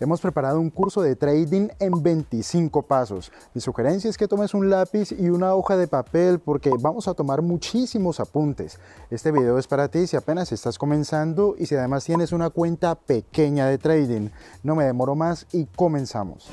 Hemos preparado un curso de trading en 25 pasos. Mi sugerencia es que tomes un lápiz y una hoja de papel porque vamos a tomar muchísimos apuntes. Este video es para ti si apenas estás comenzando y si además tienes una cuenta pequeña de trading. No me demoro más y comenzamos.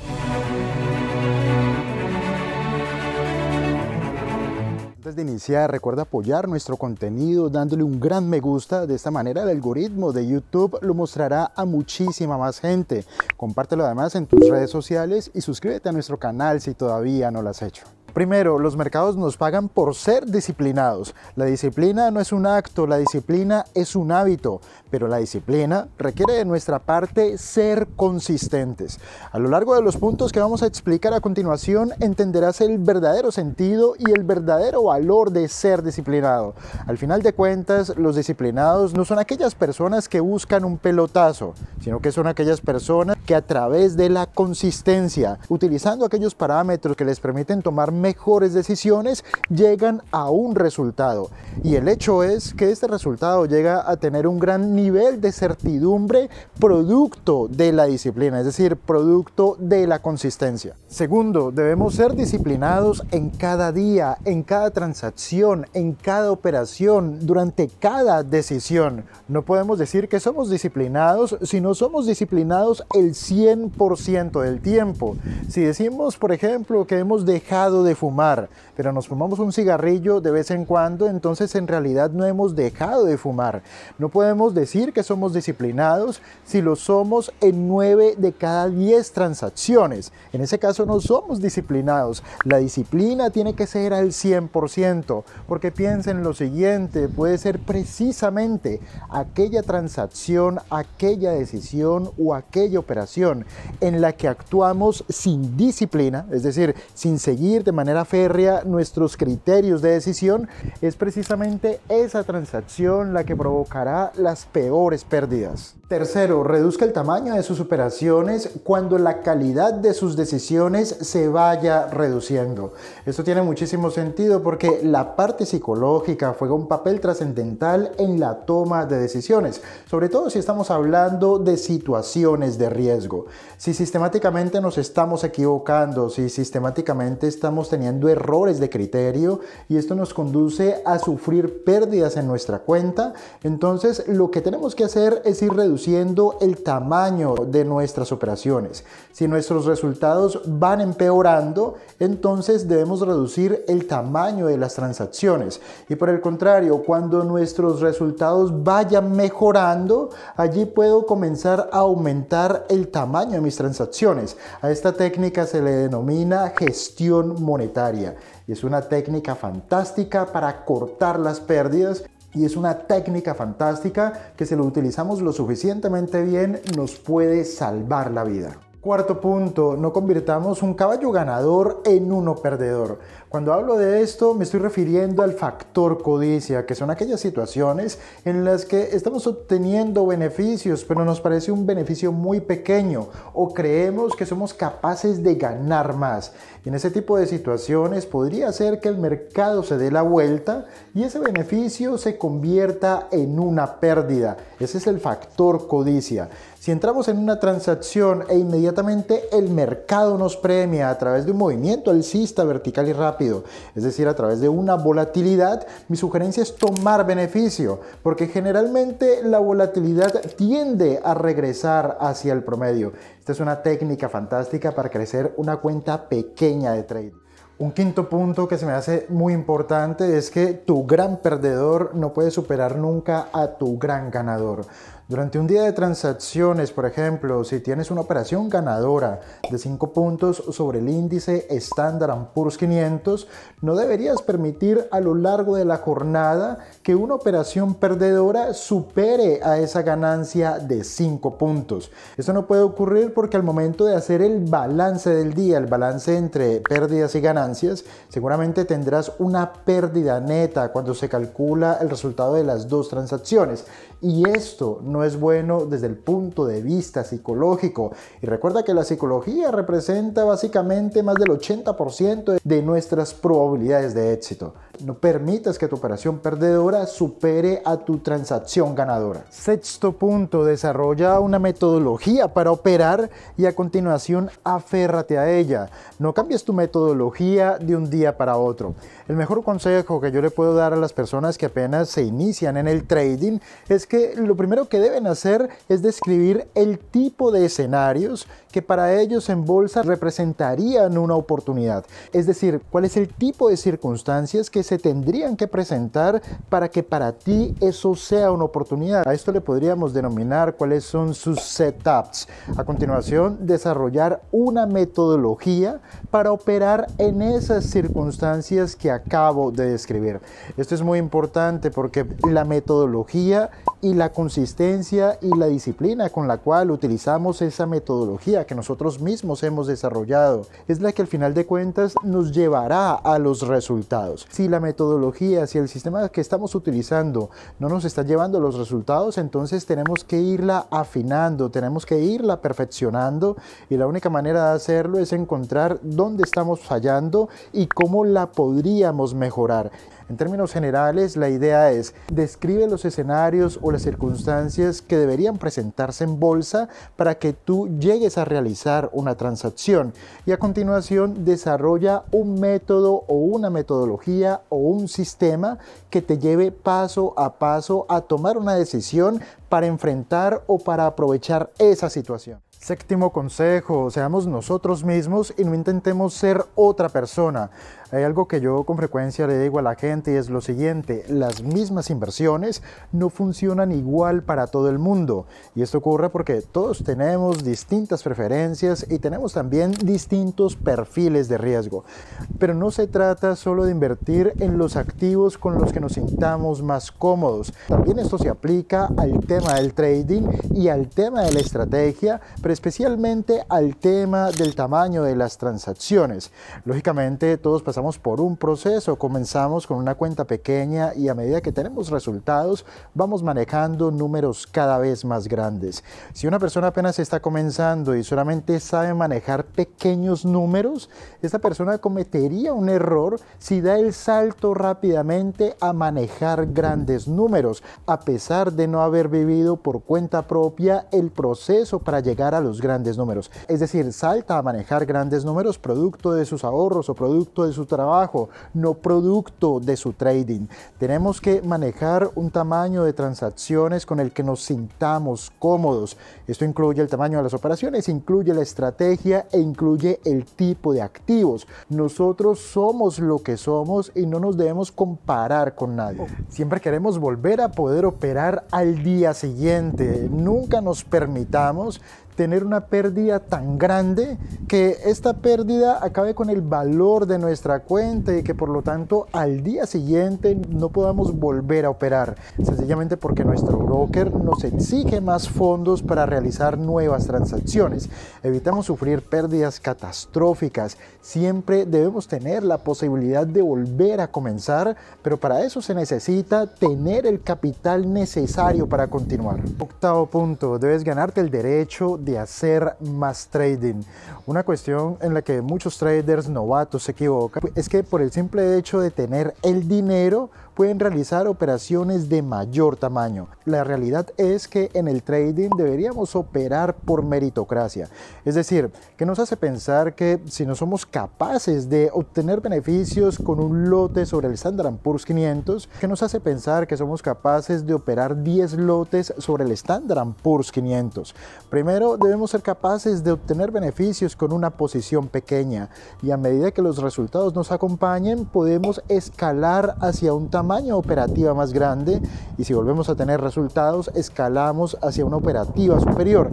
Antes de iniciar, recuerda apoyar nuestro contenido dándole un gran me gusta. De esta manera el algoritmo de YouTube lo mostrará a muchísima más gente. Compártelo además en tus redes sociales y suscríbete a nuestro canal si todavía no lo has hecho. Primero, los mercados nos pagan por ser disciplinados. La disciplina no es un acto, la disciplina es un hábito, pero la disciplina requiere de nuestra parte ser consistentes. A lo largo de los puntos que vamos a explicar a continuación, entenderás el verdadero sentido y el verdadero valor de ser disciplinado. Al final de cuentas, los disciplinados no son aquellas personas que buscan un pelotazo, sino que son aquellas personas que a través de la consistencia, utilizando aquellos parámetros que les permiten tomar mejores decisiones llegan a un resultado. Y el hecho es que este resultado llega a tener un gran nivel de certidumbre producto de la disciplina, es decir, producto de la consistencia. Segundo, debemos ser disciplinados en cada día, en cada transacción, en cada operación, durante cada decisión. No podemos decir que somos disciplinados si no somos disciplinados el 100% del tiempo. Si decimos, por ejemplo, que hemos dejado de fumar, pero nos fumamos un cigarrillo de vez en cuando, entonces en realidad no hemos dejado de fumar. No podemos decir que somos disciplinados si lo somos en 9 de cada 10 transacciones. En ese caso no somos disciplinados. La disciplina tiene que ser al 100%, porque piensen lo siguiente, puede ser precisamente aquella transacción, aquella decisión o aquella operación en la que actuamos sin disciplina, es decir, sin seguir de manera férrea nuestros criterios de decisión, es precisamente esa transacción la que provocará las peores pérdidas. Tercero, reduzca el tamaño de sus operaciones cuando la calidad de sus decisiones se vaya reduciendo. Esto tiene muchísimo sentido porque la parte psicológica juega un papel trascendental en la toma de decisiones, sobre todo si estamos hablando de situaciones de riesgo. Si sistemáticamente nos estamos equivocando, si sistemáticamente estamos teniendo errores de criterio y esto nos conduce a sufrir pérdidas en nuestra cuenta. Entonces lo que tenemos que hacer es ir reduciendo el tamaño de nuestras operaciones. Si nuestros resultados van empeorando, entonces debemos reducir el tamaño de las transacciones. Y por el contrario, cuando nuestros resultados vayan mejorando, allí puedo comenzar a aumentar el tamaño de mis transacciones. A esta técnica se le denomina gestión monetaria y es una técnica fantástica para cortar las pérdidas y es una técnica fantástica que si lo utilizamos lo suficientemente bien nos puede salvar la vida. Cuarto punto, no convirtamos un caballo ganador en uno perdedor. Cuando hablo de esto me estoy refiriendo al factor codicia, que son aquellas situaciones en las que estamos obteniendo beneficios, pero nos parece un beneficio muy pequeño o creemos que somos capaces de ganar más. en ese tipo de situaciones podría ser que el mercado se dé la vuelta y ese beneficio se convierta en una pérdida. Ese es el factor codicia. Si entramos en una transacción e inmediatamente el mercado nos premia a través de un movimiento alcista vertical y rápido, es decir, a través de una volatilidad, mi sugerencia es tomar beneficio, porque generalmente la volatilidad tiende a regresar hacia el promedio. Esta es una técnica fantástica para crecer una cuenta pequeña de trade. Un quinto punto que se me hace muy importante es que tu gran perdedor no puede superar nunca a tu gran ganador. Durante un día de transacciones, por ejemplo, si tienes una operación ganadora de 5 puntos sobre el índice Standard Poor's 500, no deberías permitir a lo largo de la jornada que una operación perdedora supere a esa ganancia de 5 puntos. Esto no puede ocurrir porque al momento de hacer el balance del día, el balance entre pérdidas y ganancias, seguramente tendrás una pérdida neta cuando se calcula el resultado de las dos transacciones. Y esto no no es bueno desde el punto de vista psicológico. Y recuerda que la psicología representa básicamente más del 80% de nuestras probabilidades de éxito. No permitas que tu operación perdedora supere a tu transacción ganadora. Sexto punto, desarrolla una metodología para operar y a continuación aférrate a ella. No cambies tu metodología de un día para otro. El mejor consejo que yo le puedo dar a las personas que apenas se inician en el trading es que lo primero que deben hacer es describir el tipo de escenarios que para ellos en bolsa representarían una oportunidad. Es decir, cuál es el tipo de circunstancias que se tendrían que presentar para que para ti eso sea una oportunidad. A esto le podríamos denominar cuáles son sus setups. A continuación, desarrollar una metodología para operar en esas circunstancias que acabo de describir. Esto es muy importante porque la metodología y la consistencia y la disciplina con la cual utilizamos esa metodología que nosotros mismos hemos desarrollado es la que al final de cuentas nos llevará a los resultados. Si la metodología, si el sistema que estamos utilizando no nos está llevando a los resultados, entonces tenemos que irla afinando, tenemos que irla perfeccionando y la única manera de hacerlo es encontrar dónde estamos fallando y cómo la podríamos mejorar. En términos generales, la idea es, describe los escenarios o las circunstancias que deberían presentarse en bolsa para que tú llegues a realizar una transacción y a continuación desarrolla un método o una metodología o un sistema que te lleve paso a paso a tomar una decisión para enfrentar o para aprovechar esa situación. Séptimo consejo, seamos nosotros mismos y no intentemos ser otra persona. Hay algo que yo con frecuencia le digo a la gente y es lo siguiente, las mismas inversiones no funcionan igual para todo el mundo y esto ocurre porque todos tenemos distintas preferencias y tenemos también distintos perfiles de riesgo. Pero no se trata solo de invertir en los activos con los que nos sintamos más cómodos. También esto se aplica al tema del trading y al tema de la estrategia, pero especialmente al tema del tamaño de las transacciones. Lógicamente todos pasamos por un proceso, comenzamos con una cuenta pequeña y a medida que tenemos resultados vamos manejando números cada vez más grandes. Si una persona apenas está comenzando y solamente sabe manejar pequeños números, esta persona cometería un error si da el salto rápidamente a manejar grandes números, a pesar de no haber vivido por cuenta propia el proceso para llegar a los grandes números. Es decir, salta a manejar grandes números producto de sus ahorros o producto de sus trabajo, no producto de su trading. Tenemos que manejar un tamaño de transacciones con el que nos sintamos cómodos. Esto incluye el tamaño de las operaciones, incluye la estrategia e incluye el tipo de activos. Nosotros somos lo que somos y no nos debemos comparar con nadie. Siempre queremos volver a poder operar al día siguiente. Nunca nos permitamos tener una pérdida tan grande que esta pérdida acabe con el valor de nuestra cuenta y que por lo tanto al día siguiente no podamos volver a operar, sencillamente porque nuestro broker nos exige más fondos para realizar nuevas transacciones. Evitamos sufrir pérdidas catastróficas, siempre debemos tener la posibilidad de volver a comenzar, pero para eso se necesita tener el capital necesario para continuar. Octavo punto, debes ganarte el derecho de hacer más trading. Una cuestión en la que muchos traders novatos se equivocan es que por el simple hecho de tener el dinero pueden realizar operaciones de mayor tamaño. La realidad es que en el trading deberíamos operar por meritocracia. Es decir, que nos hace pensar que si no somos capaces de obtener beneficios con un lote sobre el Standard Poor's 500, que nos hace pensar que somos capaces de operar 10 lotes sobre el Standard Poor's 500. Primero, debemos ser capaces de obtener beneficios con una posición pequeña y a medida que los resultados nos acompañen, podemos escalar hacia un tamaño operativa más grande y si volvemos a tener resultados, escalamos hacia una operativa superior.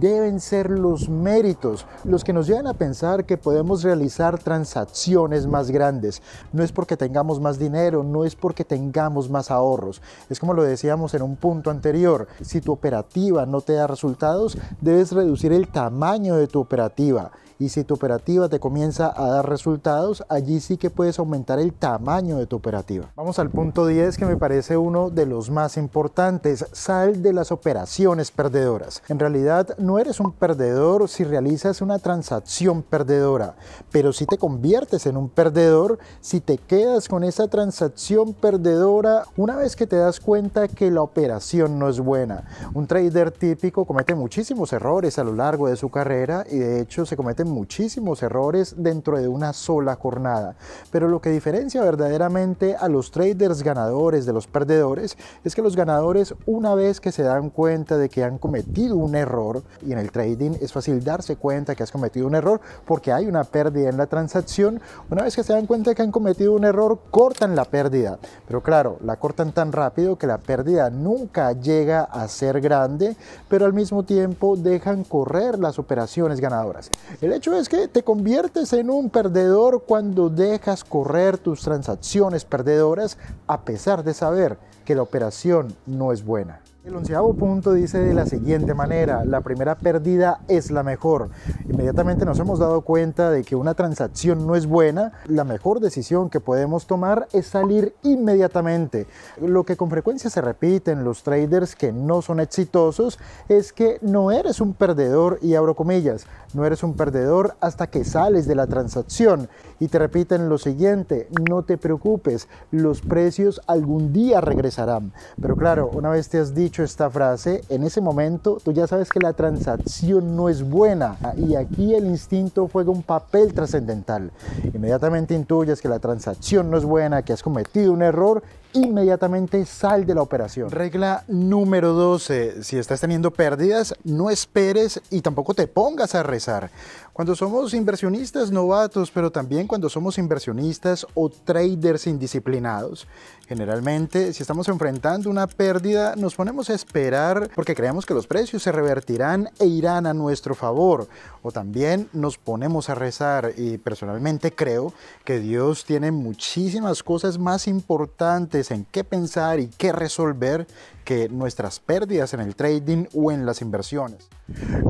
Deben ser los méritos los que nos llevan a pensar que podemos realizar transacciones más grandes. No es porque tengamos más dinero, no es porque tengamos más ahorros. Es como lo decíamos en un punto anterior, si tu operativa no te da resultados, debes reducir el tamaño de tu operativa y si tu operativa te comienza a dar resultados, allí sí que puedes aumentar el tamaño de tu operativa. Vamos al punto 10 que me parece uno de los más importantes. Sal de las operaciones perdedoras. En realidad no eres un perdedor si realizas una transacción perdedora, pero si te conviertes en un perdedor, si te quedas con esa transacción perdedora una vez que te das cuenta que la operación no es buena. Un trader típico comete muchísimos errores a lo largo de su carrera y de hecho se cometen muchísimos errores dentro de una sola jornada. Pero lo que diferencia verdaderamente a los traders ganadores de los perdedores es que los ganadores una vez que se dan cuenta de que han cometido un error, y en el trading es fácil darse cuenta que has cometido un error porque hay una pérdida en la transacción, una vez que se dan cuenta que han cometido un error, cortan la pérdida. Pero claro, la cortan tan rápido que la pérdida nunca llega a ser grande, pero al mismo tiempo dejan correr las operaciones ganadoras. El hecho es que te conviertes en un perdedor cuando dejas correr tus transacciones perdedoras a pesar de saber que la operación no es buena. El onceavo punto dice de la siguiente manera, la primera pérdida es la mejor. Inmediatamente nos hemos dado cuenta de que una transacción no es buena, la mejor decisión que podemos tomar es salir inmediatamente. Lo que con frecuencia se repite en los traders que no son exitosos es que no eres un perdedor y abro comillas, no eres un perdedor hasta que sales de la transacción. Y te repiten lo siguiente, no te preocupes, los precios algún día regresarán. Pero claro, una vez te has dicho esta frase, en ese momento tú ya sabes que la transacción no es buena ah, y aquí el instinto juega un papel trascendental. Inmediatamente intuyes que la transacción no es buena, que has cometido un error inmediatamente sal de la operación. Regla número 12. Si estás teniendo pérdidas, no esperes y tampoco te pongas a rezar. Cuando somos inversionistas novatos, pero también cuando somos inversionistas o traders indisciplinados, generalmente si estamos enfrentando una pérdida, nos ponemos a esperar porque creemos que los precios se revertirán e irán a nuestro favor. O también nos ponemos a rezar y personalmente creo que Dios tiene muchísimas cosas más importantes en qué pensar y qué resolver que nuestras pérdidas en el trading o en las inversiones.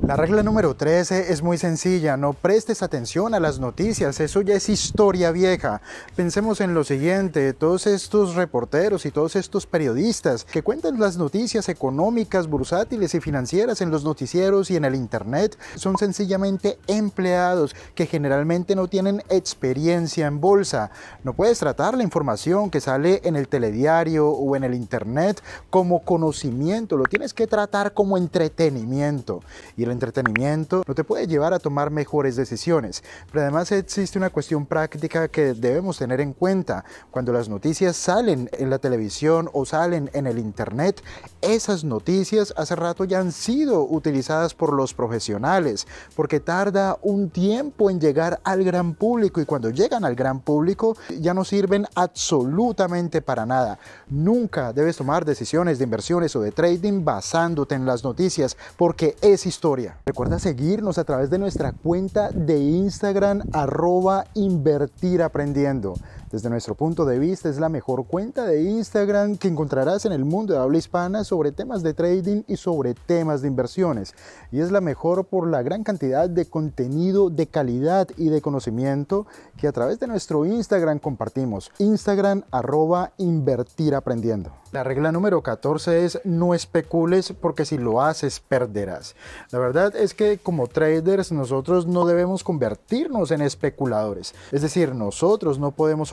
La regla número 13 es muy sencilla, no prestes atención a las noticias, eso ya es historia vieja. Pensemos en lo siguiente, todos estos reporteros y todos estos periodistas que cuentan las noticias económicas, bursátiles y financieras en los noticieros y en el Internet son sencillamente empleados que generalmente no tienen experiencia en bolsa. No puedes tratar la información que sale en el telediario o en el Internet como conocimiento, lo tienes que tratar como entretenimiento. Y el entretenimiento no te puede llevar a tomar mejores decisiones. Pero además existe una cuestión práctica que debemos tener en cuenta. Cuando las noticias salen en la televisión o salen en el Internet, esas noticias hace rato ya han sido utilizadas por los profesionales, porque tarda un tiempo en llegar al gran público y cuando llegan al gran público ya no sirven absolutamente para nada. Nunca debes tomar decisiones de inversiones o de trading basándote en las noticias, porque es historia. Recuerda seguirnos a través de nuestra cuenta de Instagram arroba invertir aprendiendo. Desde nuestro punto de vista es la mejor cuenta de Instagram que encontrarás en el mundo de habla hispana sobre temas de trading y sobre temas de inversiones. Y es la mejor por la gran cantidad de contenido de calidad y de conocimiento que a través de nuestro Instagram compartimos. Instagram arroba invertir aprendiendo. La regla número 14 es no especules porque si lo haces perderás. La verdad es que como traders nosotros no debemos convertirnos en especuladores. Es decir, nosotros no podemos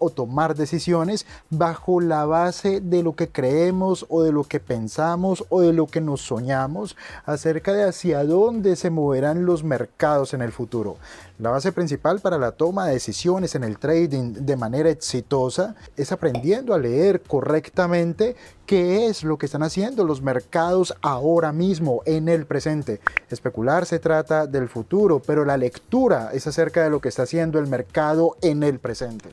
o tomar decisiones bajo la base de lo que creemos o de lo que pensamos o de lo que nos soñamos acerca de hacia dónde se moverán los mercados en el futuro. La base principal para la toma de decisiones en el trading de manera exitosa es aprendiendo a leer correctamente qué es lo que están haciendo los mercados ahora mismo, en el presente. Especular se trata del futuro, pero la lectura es acerca de lo que está haciendo el mercado en el presente.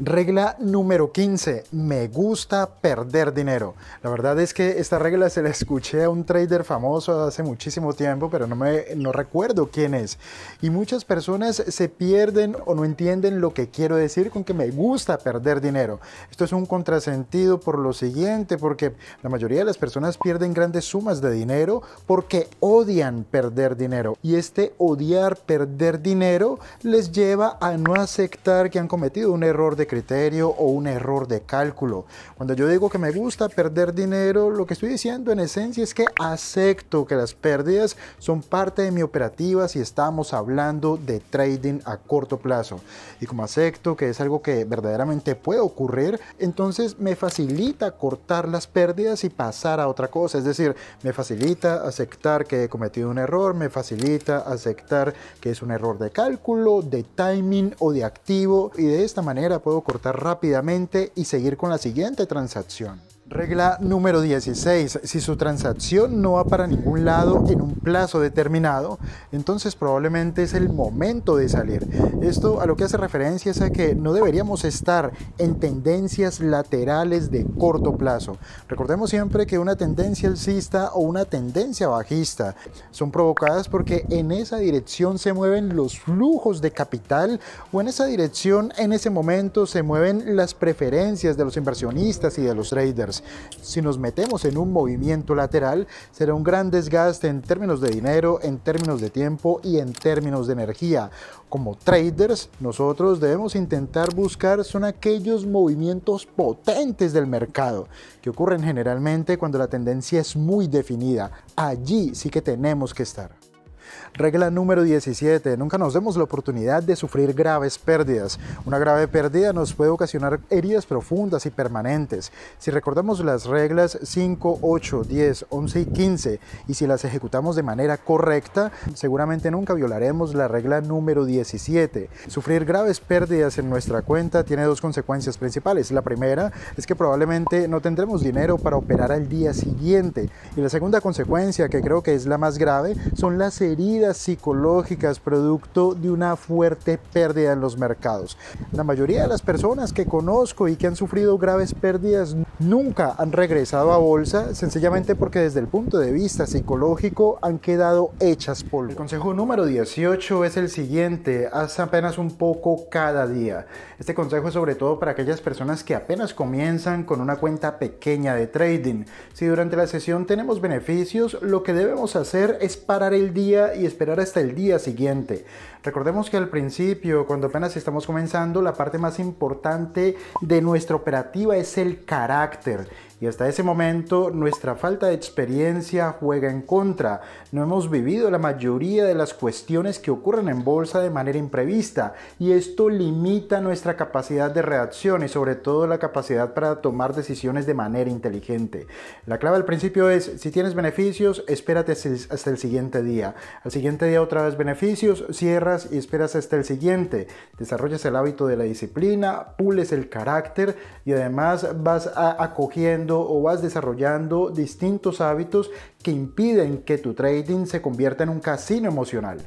Regla número 15. Me gusta perder dinero. La verdad es que esta regla se la escuché a un trader famoso hace muchísimo tiempo, pero no, me, recuerdo quién es. Y muchas personas se pierden o no entienden lo que quiero decir con que me gusta perder dinero. Esto es un contrasentido por lo siguiente, porque la mayoría de las personas pierden grandes sumas de dinero porque odian perder dinero. Y este odiar perder dinero les lleva a no aceptar que han cometido un error de criterio o un error de cálculo. Cuando yo digo que me gusta perder dinero, lo que estoy diciendo en esencia es que acepto que las pérdidas son parte de mi operativa si estamos hablando de trading a corto plazo. Y como acepto que es algo que verdaderamente puede ocurrir, entonces me facilita cortar las pérdidas y pasar a otra cosa. Es decir, me facilita aceptar que he cometido un error, me facilita aceptar que es un error de cálculo, de timing o de activo y de esta manera puedo cortar rápidamente y seguir con la siguiente transacción. Regla número 16. Si su transacción no va para ningún lado en un plazo determinado, entonces probablemente es el momento de salir. Esto a lo que hace referencia es a que no deberíamos estar en tendencias laterales de corto plazo. Recordemos siempre que una tendencia alcista o una tendencia bajista son provocadas porque en esa dirección se mueven los flujos de capital o en esa dirección en ese momento se mueven las preferencias de los inversionistas y de los traders. Si nos metemos en un movimiento lateral, será un gran desgaste en términos de dinero, en términos de tiempo y en términos de energía. Como traders, nosotros debemos intentar buscar son aquellos movimientos potentes del mercado, que ocurren generalmente cuando la tendencia es muy definida. Allí sí que tenemos que estar. Regla número 17. Nunca nos demos la oportunidad de sufrir graves pérdidas. Una grave pérdida nos puede ocasionar heridas profundas y permanentes. Si recordamos las reglas 5, 8, 10, 11 y 15 y si las ejecutamos de manera correcta, seguramente nunca violaremos la regla número 17. Sufrir graves pérdidas en nuestra cuenta tiene dos consecuencias principales. La primera es que probablemente no tendremos dinero para operar al día siguiente. Y la segunda consecuencia, que creo que es la más grave, son las heridas heridas psicológicas producto de una fuerte pérdida en los mercados. La mayoría de las personas que conozco y que han sufrido graves pérdidas nunca han regresado a bolsa, sencillamente porque desde el punto de vista psicológico han quedado hechas polvo. El consejo número 18 es el siguiente, haz apenas un poco cada día. Este consejo es sobre todo para aquellas personas que apenas comienzan con una cuenta pequeña de trading. Si durante la sesión tenemos beneficios, lo que debemos hacer es parar el día y esperar hasta el día siguiente. Recordemos que al principio, cuando apenas estamos comenzando, la parte más importante de nuestra operativa es el carácter y hasta ese momento nuestra falta de experiencia juega en contra. No hemos vivido la mayoría de las cuestiones que ocurren en bolsa de manera imprevista y esto limita nuestra capacidad de reacción y sobre todo la capacidad para tomar decisiones de manera inteligente. La clave al principio es, si tienes beneficios, espérate hasta el siguiente día. Al siguiente día otra vez beneficios, cierras y esperas hasta el siguiente. Desarrollas el hábito de la disciplina, pules el carácter y además vas acogiendo o vas desarrollando distintos hábitos que impiden que tu trading se convierta en un casino emocional.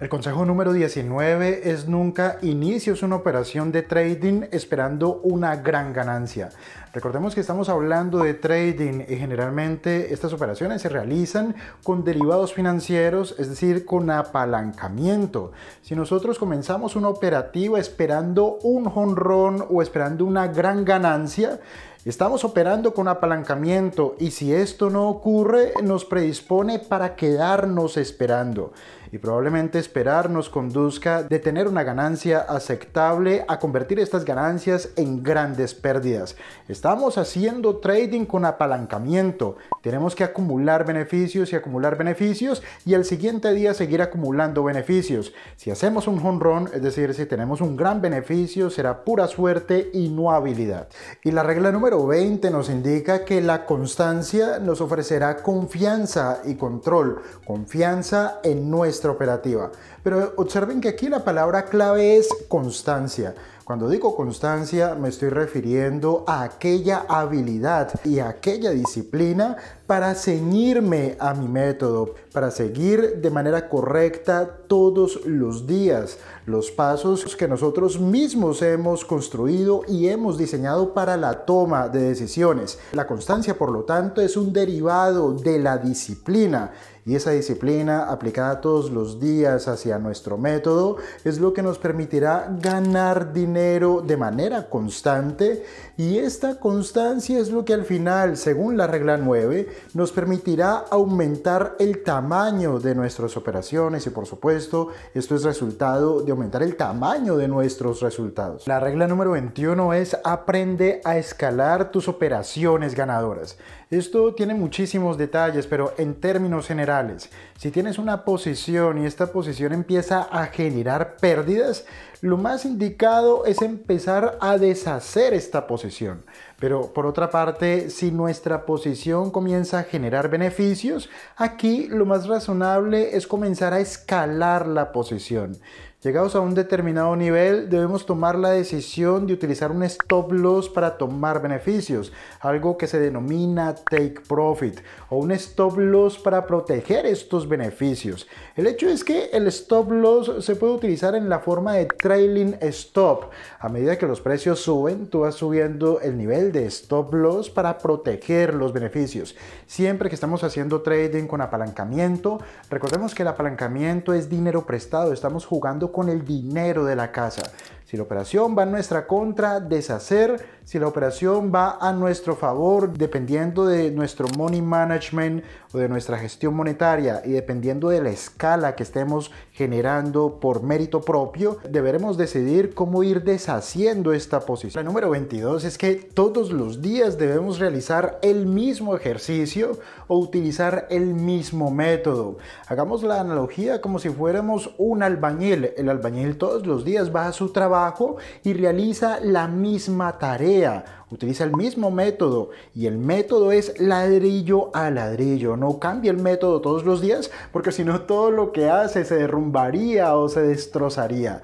El consejo número 19 es nunca inicies una operación de trading esperando una gran ganancia. Recordemos que estamos hablando de trading y generalmente estas operaciones se realizan con derivados financieros, es decir, con apalancamiento. Si nosotros comenzamos una operativa esperando un honrón o esperando una gran ganancia, Estamos operando con apalancamiento y si esto no ocurre nos predispone para quedarnos esperando y probablemente esperar nos conduzca de tener una ganancia aceptable a convertir estas ganancias en grandes pérdidas. Estamos haciendo trading con apalancamiento. Tenemos que acumular beneficios y acumular beneficios y al siguiente día seguir acumulando beneficios. Si hacemos un home es decir, si tenemos un gran beneficio, será pura suerte y no habilidad. Y la regla número 20 nos indica que la constancia nos ofrecerá confianza y control, confianza en nuestra operativa. Pero observen que aquí la palabra clave es constancia. Cuando digo constancia me estoy refiriendo a aquella habilidad y aquella disciplina para ceñirme a mi método, para seguir de manera correcta todos los días los pasos que nosotros mismos hemos construido y hemos diseñado para la toma de decisiones. La constancia, por lo tanto, es un derivado de la disciplina y esa disciplina aplicada todos los días hacia nuestro método es lo que nos permitirá ganar dinero de manera constante y esta constancia es lo que al final, según la regla 9, nos permitirá aumentar el tamaño de nuestras operaciones y por supuesto esto es resultado de aumentar el tamaño de nuestros resultados. La regla número 21 es aprende a escalar tus operaciones ganadoras. Esto tiene muchísimos detalles, pero en términos generales, si tienes una posición y esta posición empieza a generar pérdidas, lo más indicado es empezar a deshacer esta posición. Pero por otra parte, si nuestra posición comienza a generar beneficios, aquí lo más razonable es comenzar a escalar la posición. Llegados a un determinado nivel, debemos tomar la decisión de utilizar un stop loss para tomar beneficios, algo que se denomina take profit o un stop loss para proteger estos beneficios. El hecho es que el stop loss se puede utilizar en la forma de trailing stop. A medida que los precios suben, tú vas subiendo el nivel de stop loss para proteger los beneficios. Siempre que estamos haciendo trading con apalancamiento, recordemos que el apalancamiento es dinero prestado, estamos jugando con el dinero de la casa. Si la operación va en nuestra contra, deshacer. Si la operación va a nuestro favor, dependiendo de nuestro money management o de nuestra gestión monetaria y dependiendo de la escala que estemos generando por mérito propio, deberemos decidir cómo ir deshaciendo esta posición. La número 22 es que todos los días debemos realizar el mismo ejercicio o utilizar el mismo método. Hagamos la analogía como si fuéramos un albañil. El albañil todos los días va a su trabajo y realiza la misma tarea Utiliza el mismo método y el método es ladrillo a ladrillo. No cambia el método todos los días porque si no todo lo que hace se derrumbaría o se destrozaría.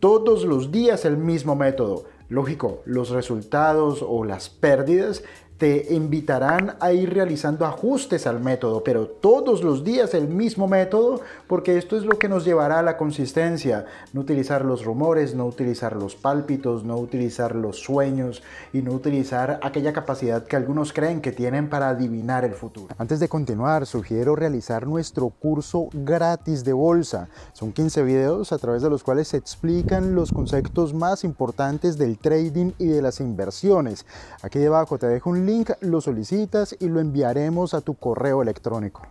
Todos los días el mismo método. Lógico, los resultados o las pérdidas te invitarán a ir realizando ajustes al método, pero todos los días el mismo método, porque esto es lo que nos llevará a la consistencia. No utilizar los rumores, no utilizar los pálpitos, no utilizar los sueños y no utilizar aquella capacidad que algunos creen que tienen para adivinar el futuro. Antes de continuar, sugiero realizar nuestro curso gratis de bolsa. Son 15 videos a través de los cuales se explican los conceptos más importantes del trading y de las inversiones. Aquí debajo te dejo un lo solicitas y lo enviaremos a tu correo electrónico.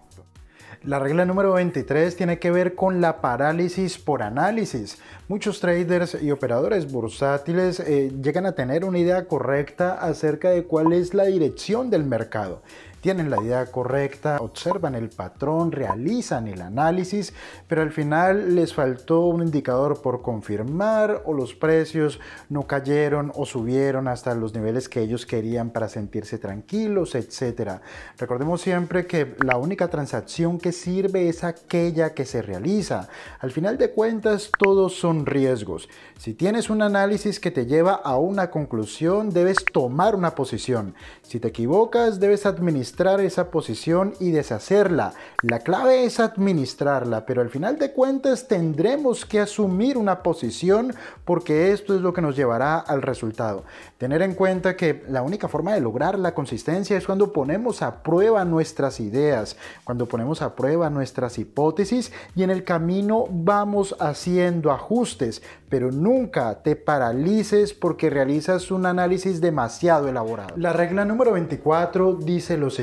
La regla número 23 tiene que ver con la parálisis por análisis. Muchos traders y operadores bursátiles eh, llegan a tener una idea correcta acerca de cuál es la dirección del mercado tienen la idea correcta, observan el patrón, realizan el análisis, pero al final les faltó un indicador por confirmar o los precios no cayeron o subieron hasta los niveles que ellos querían para sentirse tranquilos, etc. Recordemos siempre que la única transacción que sirve es aquella que se realiza. Al final de cuentas, todos son riesgos. Si tienes un análisis que te lleva a una conclusión, debes tomar una posición. Si te equivocas, debes administrar esa posición y deshacerla. La clave es administrarla, pero al final de cuentas tendremos que asumir una posición porque esto es lo que nos llevará al resultado. Tener en cuenta que la única forma de lograr la consistencia es cuando ponemos a prueba nuestras ideas, cuando ponemos a prueba nuestras hipótesis y en el camino vamos haciendo ajustes, pero nunca te paralices porque realizas un análisis demasiado elaborado. La regla número 24 dice lo siguiente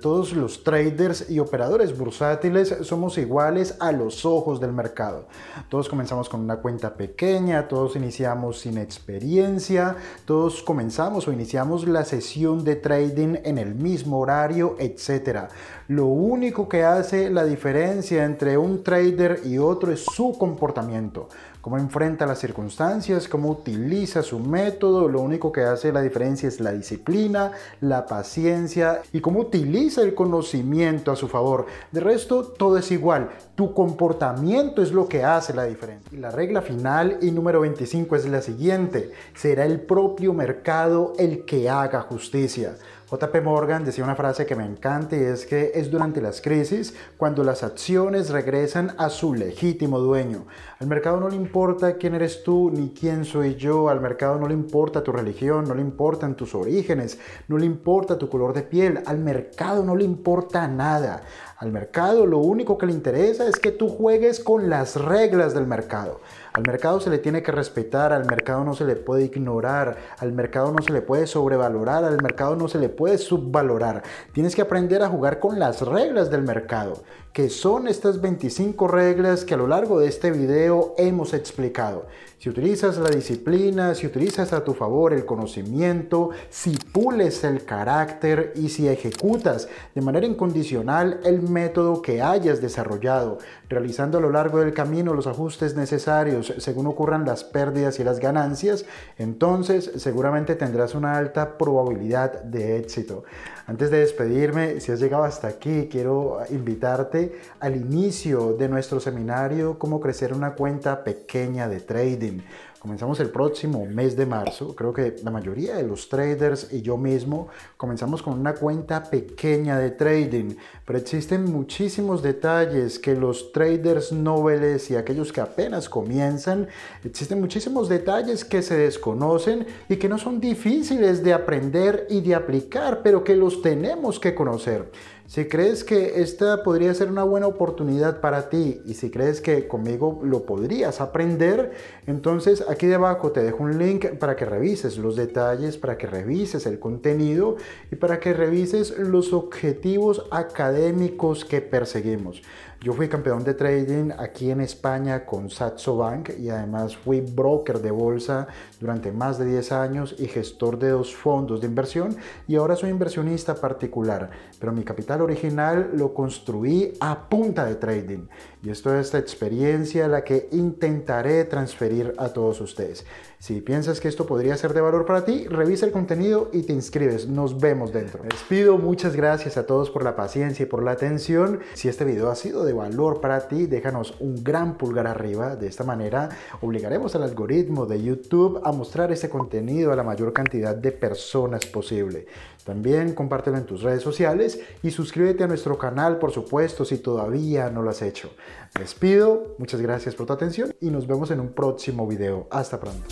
todos los traders y operadores bursátiles somos iguales a los ojos del mercado. Todos comenzamos con una cuenta pequeña, todos iniciamos sin experiencia, todos comenzamos o iniciamos la sesión de trading en el mismo horario, etcétera Lo único que hace la diferencia entre un trader y otro es su comportamiento cómo enfrenta las circunstancias, cómo utiliza su método. Lo único que hace la diferencia es la disciplina, la paciencia y cómo utiliza el conocimiento a su favor. De resto, todo es igual. Tu comportamiento es lo que hace la diferencia. Y la regla final y número 25 es la siguiente. Será el propio mercado el que haga justicia. JP Morgan decía una frase que me encanta y es que es durante las crisis cuando las acciones regresan a su legítimo dueño. Al mercado no le importa quién eres tú ni quién soy yo, al mercado no le importa tu religión, no le importan tus orígenes, no le importa tu color de piel, al mercado no le importa nada. Al mercado lo único que le interesa es que tú juegues con las reglas del mercado. Al mercado se le tiene que respetar, al mercado no se le puede ignorar, al mercado no se le puede sobrevalorar, al mercado no se le puede subvalorar. Tienes que aprender a jugar con las reglas del mercado que son estas 25 reglas que a lo largo de este video hemos explicado. Si utilizas la disciplina, si utilizas a tu favor el conocimiento, si pules el carácter y si ejecutas de manera incondicional el método que hayas desarrollado, realizando a lo largo del camino los ajustes necesarios según ocurran las pérdidas y las ganancias, entonces seguramente tendrás una alta probabilidad de éxito. Antes de despedirme, si has llegado hasta aquí, quiero invitarte al inicio de nuestro seminario Cómo crecer una cuenta pequeña de trading. Comenzamos el próximo mes de marzo. Creo que la mayoría de los traders y yo mismo comenzamos con una cuenta pequeña de trading, pero existen muchísimos detalles que los traders noveles y aquellos que apenas comienzan, existen muchísimos detalles que se desconocen y que no son difíciles de aprender y de aplicar, pero que los tenemos que conocer. Si crees que esta podría ser una buena oportunidad para ti y si crees que conmigo lo podrías aprender, entonces aquí debajo te dejo un link para que revises los detalles, para que revises el contenido y para que revises los objetivos académicos que perseguimos. Yo fui campeón de trading aquí en España con Saxo Bank y además fui broker de bolsa durante más de 10 años y gestor de dos fondos de inversión y ahora soy inversionista particular, pero mi capital original lo construí a punta de trading y esto es esta experiencia la que intentaré transferir a todos ustedes. Si piensas que esto podría ser de valor para ti, revisa el contenido y te inscribes. Nos vemos dentro. Les pido muchas gracias a todos por la paciencia y por la atención. Si este video ha sido de valor para ti, déjanos un gran pulgar arriba. De esta manera obligaremos al algoritmo de YouTube a mostrar este contenido a la mayor cantidad de personas posible. También compártelo en tus redes sociales y suscríbete a nuestro canal, por supuesto, si todavía no lo has hecho. Les pido, muchas gracias por tu atención y nos vemos en un próximo video. Hasta pronto.